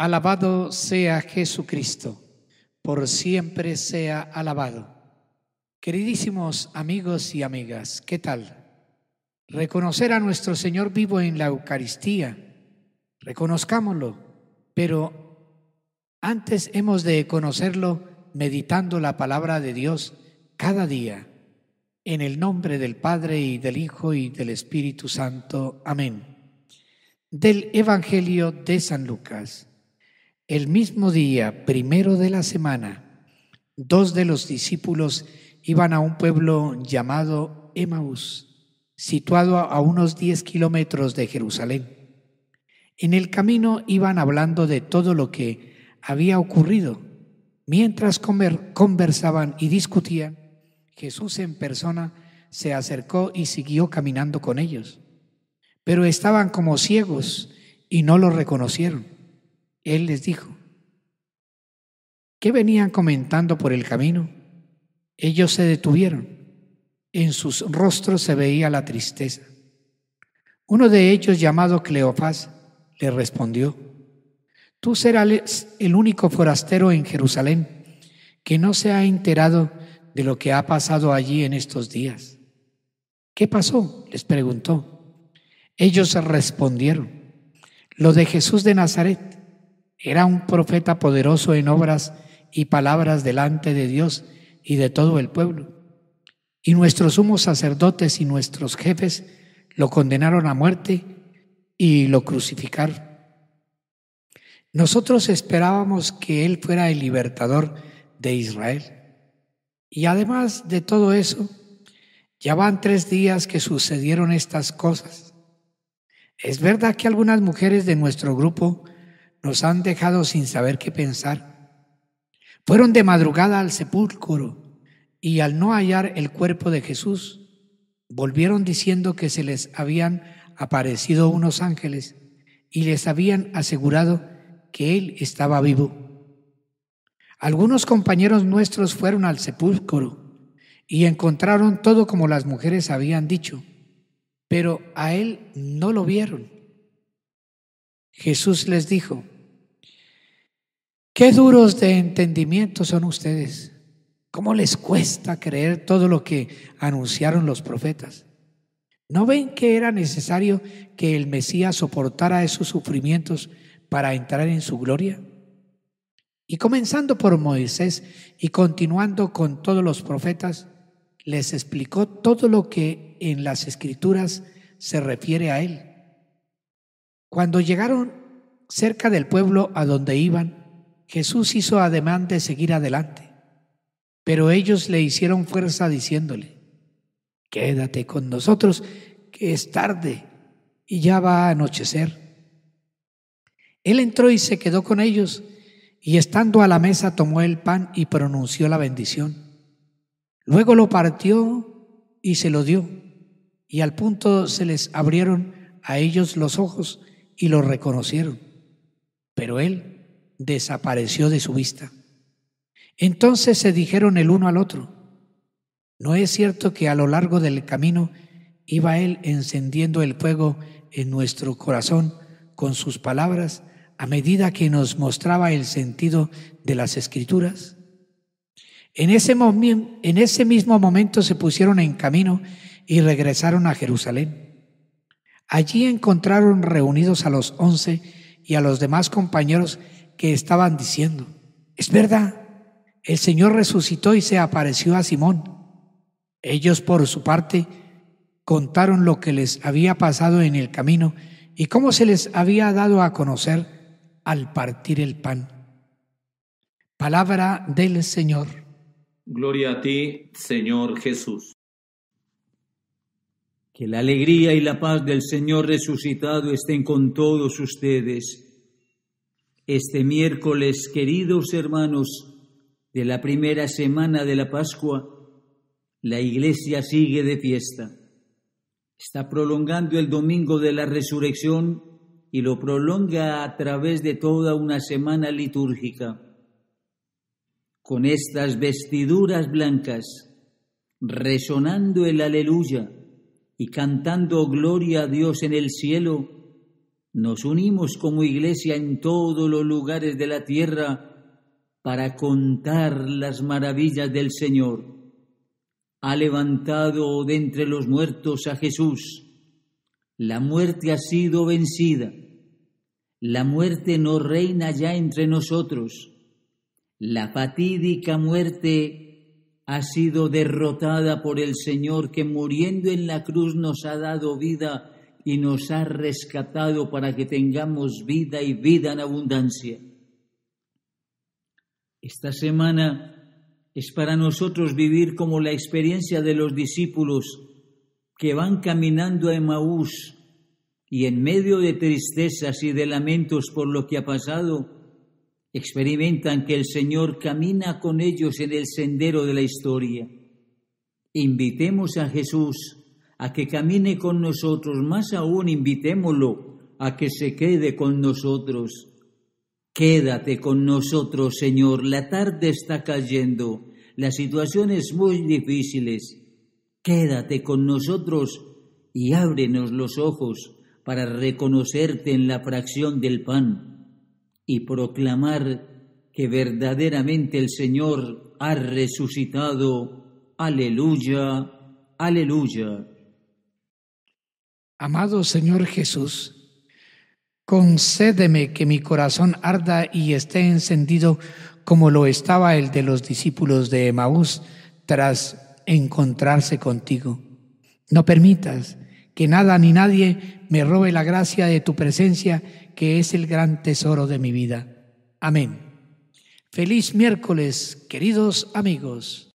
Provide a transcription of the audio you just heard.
Alabado sea Jesucristo, por siempre sea alabado. Queridísimos amigos y amigas, ¿qué tal? Reconocer a nuestro Señor vivo en la Eucaristía, reconozcámoslo, pero antes hemos de conocerlo meditando la palabra de Dios cada día, en el nombre del Padre y del Hijo y del Espíritu Santo. Amén. Del Evangelio de San Lucas. El mismo día, primero de la semana, dos de los discípulos iban a un pueblo llamado Emaús, situado a unos 10 kilómetros de Jerusalén. En el camino iban hablando de todo lo que había ocurrido. Mientras conversaban y discutían, Jesús en persona se acercó y siguió caminando con ellos. Pero estaban como ciegos y no lo reconocieron. Él les dijo, ¿qué venían comentando por el camino? Ellos se detuvieron. En sus rostros se veía la tristeza. Uno de ellos, llamado Cleofás, le respondió, Tú serás el único forastero en Jerusalén que no se ha enterado de lo que ha pasado allí en estos días. ¿Qué pasó? les preguntó. Ellos respondieron, lo de Jesús de Nazaret era un profeta poderoso en obras y palabras delante de Dios y de todo el pueblo. Y nuestros sumos sacerdotes y nuestros jefes lo condenaron a muerte y lo crucificaron. Nosotros esperábamos que Él fuera el libertador de Israel. Y además de todo eso, ya van tres días que sucedieron estas cosas. Es verdad que algunas mujeres de nuestro grupo nos han dejado sin saber qué pensar. Fueron de madrugada al sepulcro y al no hallar el cuerpo de Jesús, volvieron diciendo que se les habían aparecido unos ángeles y les habían asegurado que él estaba vivo. Algunos compañeros nuestros fueron al sepulcro y encontraron todo como las mujeres habían dicho, pero a él no lo vieron. Jesús les dijo, Qué duros de entendimiento son ustedes. ¿Cómo les cuesta creer todo lo que anunciaron los profetas? ¿No ven que era necesario que el Mesías soportara esos sufrimientos para entrar en su gloria? Y comenzando por Moisés y continuando con todos los profetas, les explicó todo lo que en las escrituras se refiere a él. Cuando llegaron cerca del pueblo a donde iban, Jesús hizo ademán de seguir adelante, pero ellos le hicieron fuerza diciéndole, quédate con nosotros, que es tarde y ya va a anochecer. Él entró y se quedó con ellos, y estando a la mesa tomó el pan y pronunció la bendición. Luego lo partió y se lo dio, y al punto se les abrieron a ellos los ojos y lo reconocieron. Pero él, desapareció de su vista. Entonces se dijeron el uno al otro, ¿no es cierto que a lo largo del camino iba él encendiendo el fuego en nuestro corazón con sus palabras a medida que nos mostraba el sentido de las escrituras? En ese, mismo momento se pusieron en camino y regresaron a Jerusalén. Allí encontraron reunidos a los once y a los demás compañeros que estaban diciendo. Es verdad, el Señor resucitó y se apareció a Simón. Ellos, por su parte, contaron lo que les había pasado en el camino y cómo se les había dado a conocer al partir el pan. Palabra del Señor. Gloria a ti, Señor Jesús. Que la alegría y la paz del Señor resucitado estén con todos ustedes este miércoles, queridos hermanos, de la primera semana de la Pascua, la iglesia sigue de fiesta. Está prolongando el domingo de la resurrección y lo prolonga a través de toda una semana litúrgica. Con estas vestiduras blancas, resonando el aleluya y cantando gloria a Dios en el cielo, nos unimos como iglesia en todos los lugares de la tierra para contar las maravillas del Señor. Ha levantado de entre los muertos a Jesús. La muerte ha sido vencida. La muerte no reina ya entre nosotros. La patídica muerte ha sido derrotada por el Señor que muriendo en la cruz nos ha dado vida y nos ha rescatado para que tengamos vida y vida en abundancia. Esta semana es para nosotros vivir como la experiencia de los discípulos que van caminando a Emaús y en medio de tristezas y de lamentos por lo que ha pasado, experimentan que el Señor camina con ellos en el sendero de la historia. Invitemos a Jesús a que camine con nosotros, más aún invitémoslo a que se quede con nosotros. Quédate con nosotros, Señor, la tarde está cayendo, las situación es muy difíciles Quédate con nosotros y ábrenos los ojos para reconocerte en la fracción del pan y proclamar que verdaderamente el Señor ha resucitado. Aleluya, aleluya. Amado Señor Jesús, concédeme que mi corazón arda y esté encendido como lo estaba el de los discípulos de Emaús tras encontrarse contigo. No permitas que nada ni nadie me robe la gracia de tu presencia, que es el gran tesoro de mi vida. Amén. Feliz miércoles, queridos amigos.